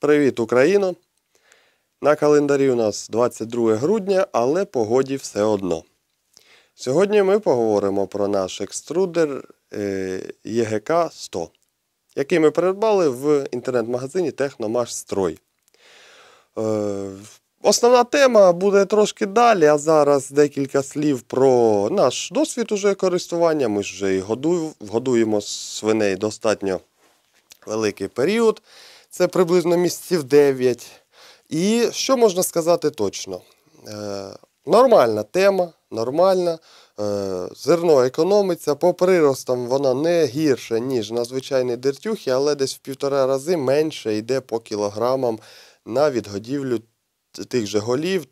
Привіт, Україно! На календарі у нас 22 грудня, але погоді все одно. Сьогодні ми поговоримо про наш екструдер е, єгк 100 який ми придбали в інтернет-магазині Техномаш Строй. Е, основна тема буде трошки далі, а зараз декілька слів про наш досвід уже користування. Ми ж вже і годуємо свиней достатньо великий період це приблизно місців 9. І що можна сказати точно? Е, нормальна тема, нормальна. Е, зерно економиться, по приростам вона не гірше, ніж на звичайній дертюхі, але десь в півтора рази менше йде по кілограмам на відгодівлю тих же голів,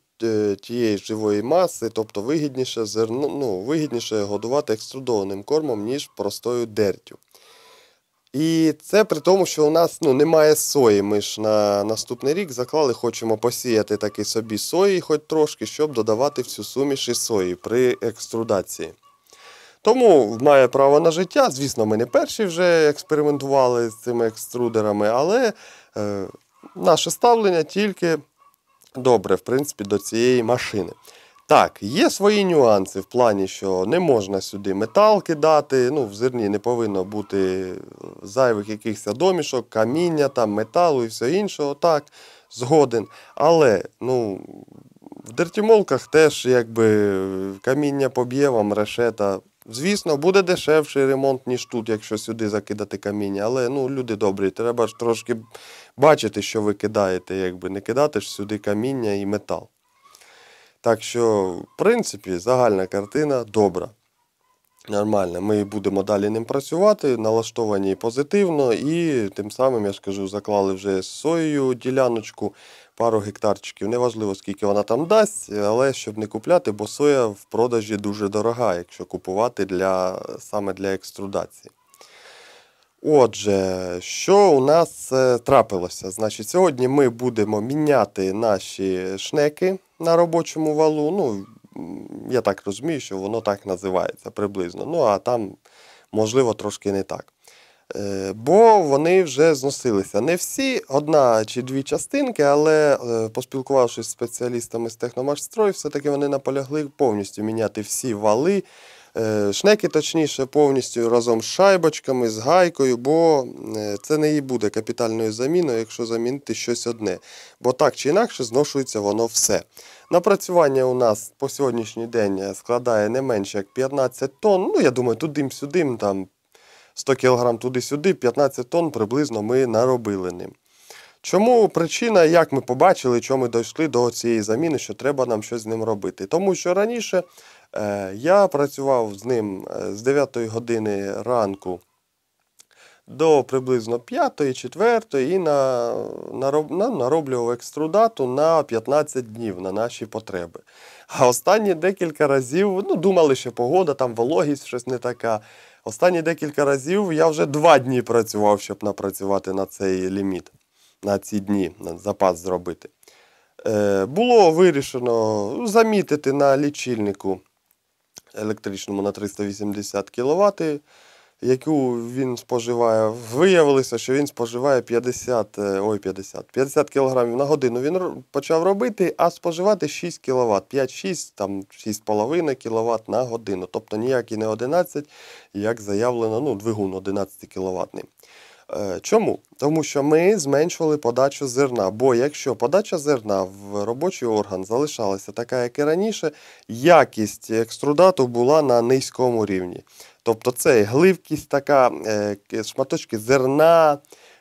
тієї живої маси, тобто вигідніше зерно, ну, вигідніше годувати екструдованим кормом, ніж простою дертю. І це при тому, що у нас ну, немає сої. Ми ж на наступний рік заклали, хочемо посіяти таки собі сої, хоч трошки, щоб додавати всю суміш і сої при екструдації. Тому має право на життя. Звісно, ми не перші вже експериментували з цими екструдерами, але е, наше ставлення тільки добре, в принципі, до цієї машини. Так, є свої нюанси в плані, що не можна сюди метал кидати. Ну, в зерні не повинно бути зайвих якихось домішок, каміння, там, металу і все інше, так, згоден. Але ну, в дертімолках теж якби каміння поб'є вам, решета. Звісно, буде дешевший ремонт, ніж тут, якщо сюди закидати каміння. Але ну, люди добрі, треба ж трошки бачити, що ви кидаєте, якби не кидати ж сюди каміння і метал. Так що, в принципі, загальна картина добра. нормальна. ми будемо далі ним працювати, налаштовані позитивно, і тим самим, я ж кажу, заклали вже з соєю діляночку, пару гектарчиків. Неважливо, скільки вона там дасть, але щоб не купляти, бо соя в продажі дуже дорога, якщо купувати для, саме для екструдації. Отже, що у нас е, трапилося? Значить, сьогодні ми будемо міняти наші шнеки на робочому валу. Ну, я так розумію, що воно так називається приблизно. Ну, а там, можливо, трошки не так. Е, бо вони вже зносилися. Не всі, одна чи дві частинки, але е, поспілкувавшись з спеціалістами з техномашстрою, все-таки вони наполягли повністю міняти всі вали Е, шнеки точніше повністю разом з шайбочками, з гайкою, бо е, це не і буде капітальною заміною, якщо замінити щось одне. Бо так чи інакше зношується воно все. Напрацювання у нас по сьогоднішній день е, складає не менше як 15 тонн. Ну, я думаю, туди сюдим там 100 кг туди-сюди, 15 тонн приблизно ми наробили ним. Чому причина, як ми побачили, чому ми дійшли до цієї заміни, що треба нам щось з ним робити? Тому що раніше Е, я працював з ним е, з 9 години ранку до приблизно 5-4 і на, на, нароблював екструдату на 15 днів на наші потреби. А останні декілька разів ну, думали, що погода, там вологість щось не така. Останні декілька разів я вже два дні працював, щоб напрацювати на цей ліміт, на ці дні, на запас зробити. Е, було вирішено замітити на лічильнику електричному на 380 кВт, яку він споживає. Виявилося, що він споживає 50 е, ой 50, 50 кг на годину. Він почав робити, а споживати 6 кВт, 5-6, там 6,5 кВт на годину. Тобто ніякий не 11, як заявлено, ну, двигун 11 кВт. Е, чому? Тому що ми зменшували подачу зерна, бо якщо подача зерна в робочий орган залишалася така, як і раніше, якість екструдату була на низькому рівні. Тобто це гливкість така, е, шматочки зерна,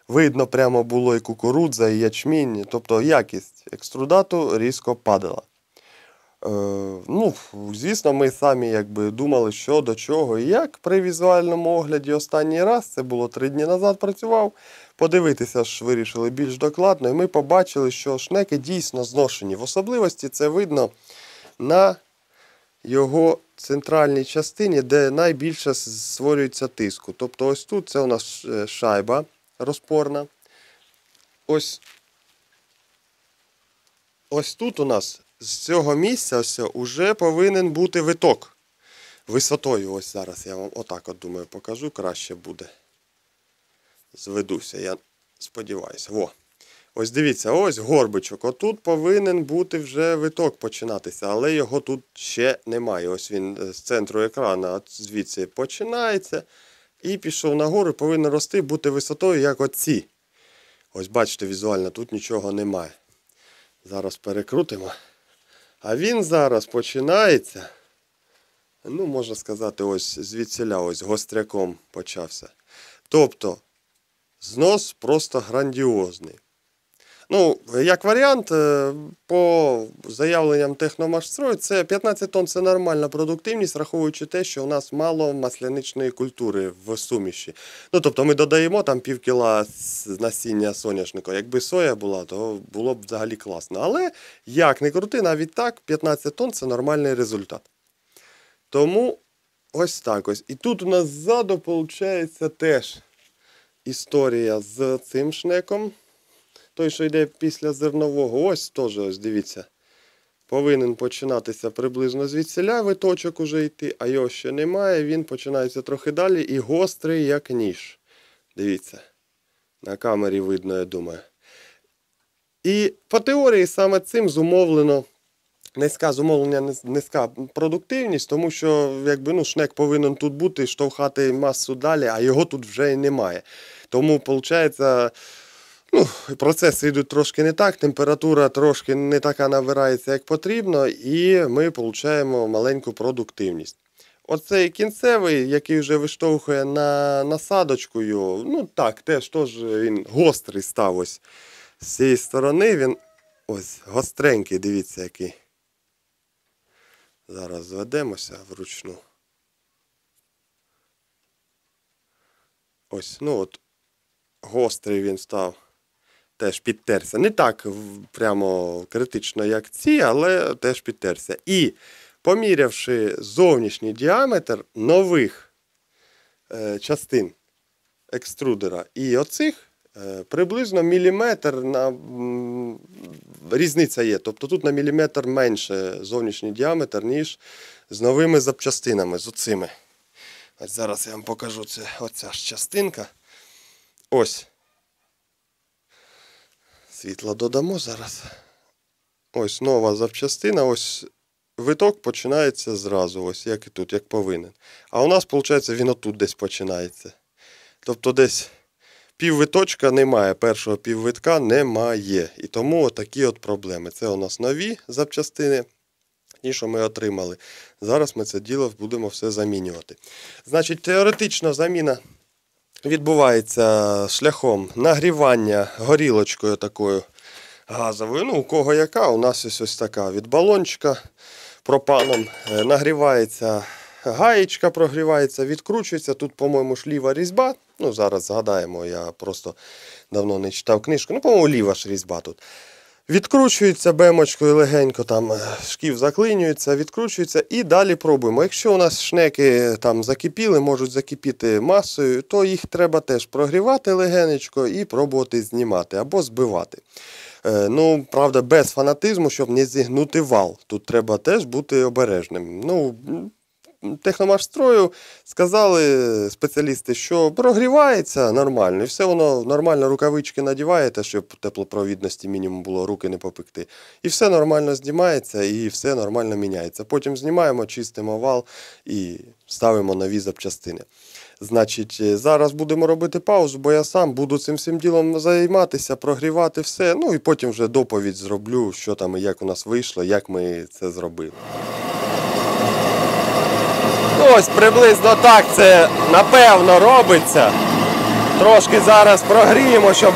видно, прямо було і кукурудза, і ячмінь, тобто якість екструдату різко падала. Е, ну, звісно, ми самі якби думали, що до чого і як при візуальному огляді останній раз, це було три дні назад, працював. Подивитися ж вирішили більш докладно, і ми побачили, що шнеки дійсно зношені. В особливості це видно на його центральній частині, де найбільше створюється тиску. Тобто, ось тут це у нас е, шайба розпорна. Ось, Ось тут у нас з цього місця ось, уже повинен бути виток. Висотою, ось зараз я вам отак от думаю покажу, краще буде. Зведуся, я сподіваюся. Во. Ось дивіться, ось горбичок. Отут повинен бути вже виток починатися, але його тут ще немає. Ось він е, з центру екрана звідси починається. І пішов нагору, повинен рости, бути висотою, як оці. Ось бачите, візуально, тут нічого немає. Зараз перекрутимо. А він зараз починається. Ну, можна сказати, ось звідсіля ось гостряком почався. Тобто, знос просто грандіозний. Ну, як варіант, е, по заявленням техномашстрою, це 15 тонн це нормальна продуктивність, враховуючи те, що у нас мало масляничної культури в суміші. Ну тобто ми додаємо там пів кіла насіння соняшника. Якби соя була, то було б взагалі класно. Але як не крути, навіть так, 15 тонн це нормальний результат. Тому ось так ось. І тут у нас ззаду, виходить, теж історія з цим шнеком той, що йде після зернового, ось теж, ось дивіться, повинен починатися приблизно звідсіля виточок уже йти, а його ще немає, він починається трохи далі і гострий, як ніж. Дивіться, на камері видно, я думаю. І по теорії саме цим зумовлено. Низька зумовлення, низька продуктивність, тому що якби ну, шнек повинен тут бути, штовхати масу далі, а його тут вже і немає. Тому, виходить, Ну, Процеси йдуть трошки не так, температура трошки не така набирається, як потрібно, і ми отримуємо маленьку продуктивність. Оцей кінцевий, який вже виштовхує на насадочкою, ну так, теж тож він гострий став ось з цієї сторони, він ось гостренький, дивіться який. Зараз зведемося вручну. Ось, ну от, гострий він став теж підтерся. Не так прямо критично, як ці, але теж підтерся. І помірявши зовнішній діаметр нових е, частин екструдера і оцих. Е, приблизно міліметр на різниця є. Тобто тут на міліметр менше зовнішній діаметр, ніж з новими запчастинами. з оцими. Ось Зараз я вам покажу це оця ж частинка. Ось. Світла додамо зараз. Ось нова запчастина. Ось виток починається зразу, ось як і тут, як повинен. А у нас, виходить, він отут десь починається. Тобто десь піввиточка немає, першого піввитка немає. І тому такі от проблеми. Це у нас нові запчастини. Ті, що ми отримали. Зараз ми це діло будемо все замінювати. Значить, теоретично заміна відбувається шляхом нагрівання горілочкою такою газовою. Ну, у кого яка, у нас ось ось така від балончика пропаном. Е, нагрівається гаєчка, прогрівається, відкручується. Тут, по-моєму, ж ліва різьба. Ну, Зараз згадаємо, я просто давно не читав книжку. Ну, по-моєму, ліва ж різьба тут. Відкручується бемочкою легенько, там е, шків заклинюється, відкручується і далі пробуємо. Якщо у нас шнеки е, там закипіли, можуть закипіти масою, то їх треба теж прогрівати легенечко і пробувати знімати або збивати. Е, ну, правда, без фанатизму, щоб не зігнути вал. Тут треба теж бути обережним. Ну, техномашстрою сказали спеціалісти, що прогрівається нормально, і все воно нормально рукавички надіваєте, щоб теплопровідності мінімум було, руки не попекти. І все нормально знімається, і все нормально міняється. Потім знімаємо, чистимо вал і ставимо нові запчастини. Значить, е, зараз будемо робити паузу, бо я сам буду цим всім ділом займатися, прогрівати все. Ну і потім вже доповідь зроблю, що там і як у нас вийшло, як ми це зробили. Ось приблизно так це напевно робиться. Трошки зараз прогріємо, щоб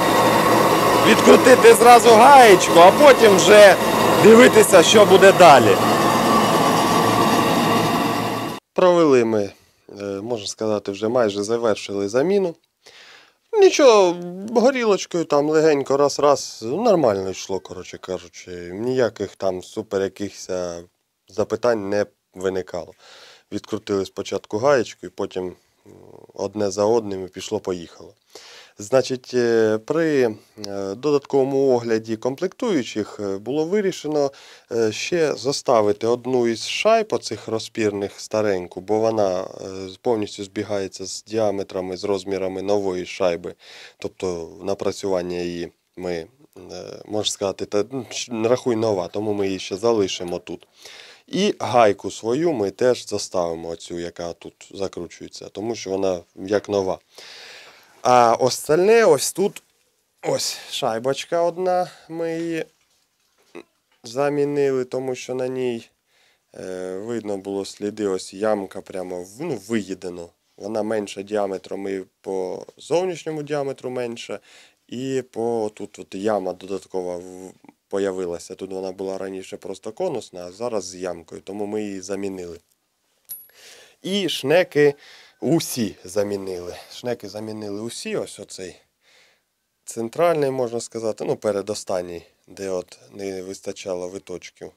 відкрутити зразу гаєчку, а потім вже дивитися, що буде далі. Провели ми, е, можна сказати, вже майже завершили заміну. Нічого, горілочкою там легенько раз-раз нормально йшло, коротше кажучи, ніяких там супер якихось запитань не виникало відкрутили спочатку гаєчку і потім е, одне за одним і пішло-поїхало. Значить, е, при е, додатковому огляді комплектуючих було вирішено ще заставити одну із шайб оцих розпірних стареньку, бо вона повністю збігається з діаметрами, з розмірами нової шайби, тобто напрацювання її ми можна сказати, та ну, рахуй нова, тому ми її ще залишимо тут. І гайку свою ми теж заставимо, цю, яка тут закручується, тому що вона як нова. А остальне ось тут ось шайбочка одна. Ми її замінили, тому що на ній е, видно було сліди, ось ямка прямо ну, виїдено. Вона менша діаметром і по зовнішньому діаметру менше. І по тут от яма додаткова появилася. Тут вона була раніше просто конусна, а зараз з ямкою, тому ми її замінили. І шнеки усі замінили. Шнеки замінили усі, ось оцей центральний, можна сказати, ну, передостанній, де от не вистачало виточків.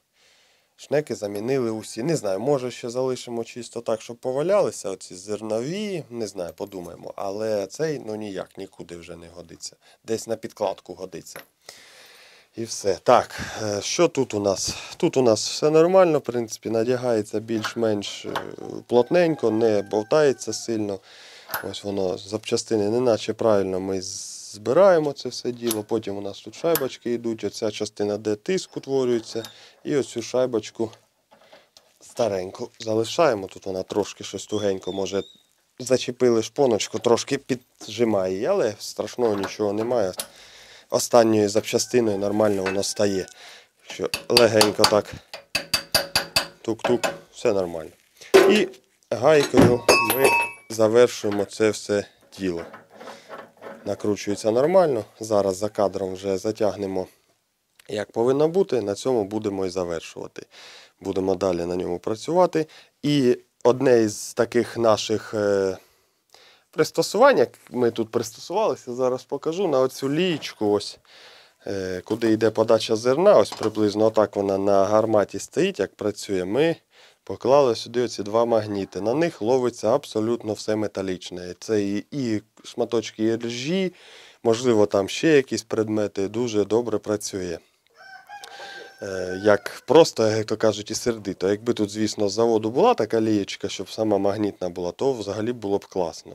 Шнеки замінили усі. Не знаю, може ще залишимо чисто так, щоб повалялися оці зернові, не знаю, подумаємо. Але цей ну ніяк нікуди вже не годиться. Десь на підкладку годиться. І все. Так, е, що тут у нас? Тут у нас все нормально, в принципі, надягається більш-менш е, плотненько, не болтається сильно. Ось воно запчастини, неначе правильно ми збираємо це все діло. Потім у нас тут шайбочки йдуть, оця частина, де тиск утворюється. І ось цю шайбочку стареньку залишаємо. Тут вона трошки щось тугенько, може зачепили шпоночку, трошки піджимає, але страшного нічого немає останньою запчастиною нормально воно стає. Що легенько так тук-тук, все нормально. І гайкою ми завершуємо це все тіло. Накручується нормально. Зараз за кадром вже затягнемо, як повинно бути. На цьому будемо і завершувати. Будемо далі на ньому працювати. І одне із таких наших. Е, Пристосування, як ми тут пристосувалися, зараз покажу на оцю лічку, ось, е, куди йде подача зерна, ось приблизно отак вона на гарматі стоїть, як працює. Ми поклали сюди оці два магніти. На них ловиться абсолютно все металічне. Це і, і шматочки ржі, можливо, там ще якісь предмети, дуже добре працює. Е, як просто, як то кажуть, і сердито. Якби тут, звісно, з заводу була така лієчка, щоб сама магнітна була, то взагалі було б класно.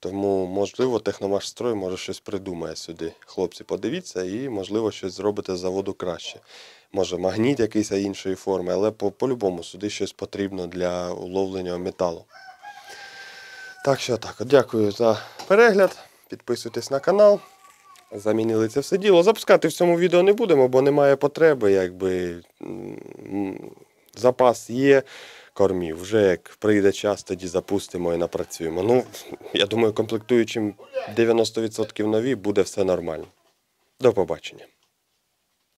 Тому, можливо, техномашстрой може щось придумає сюди. Хлопці, подивіться, і, можливо, щось зробите з заводу краще. Може, магніт якийсь іншої форми, але по-любому по сюди щось потрібно для уловлення металу. Так що так, дякую за перегляд. Підписуйтесь на канал замінили це все діло. Запускати в цьому відео не будемо, бо немає потреби. якби Запас є кормів. Вже як прийде час, тоді запустимо і напрацюємо. Ну, Я думаю, комплектуючим 90% нові буде все нормально. До побачення.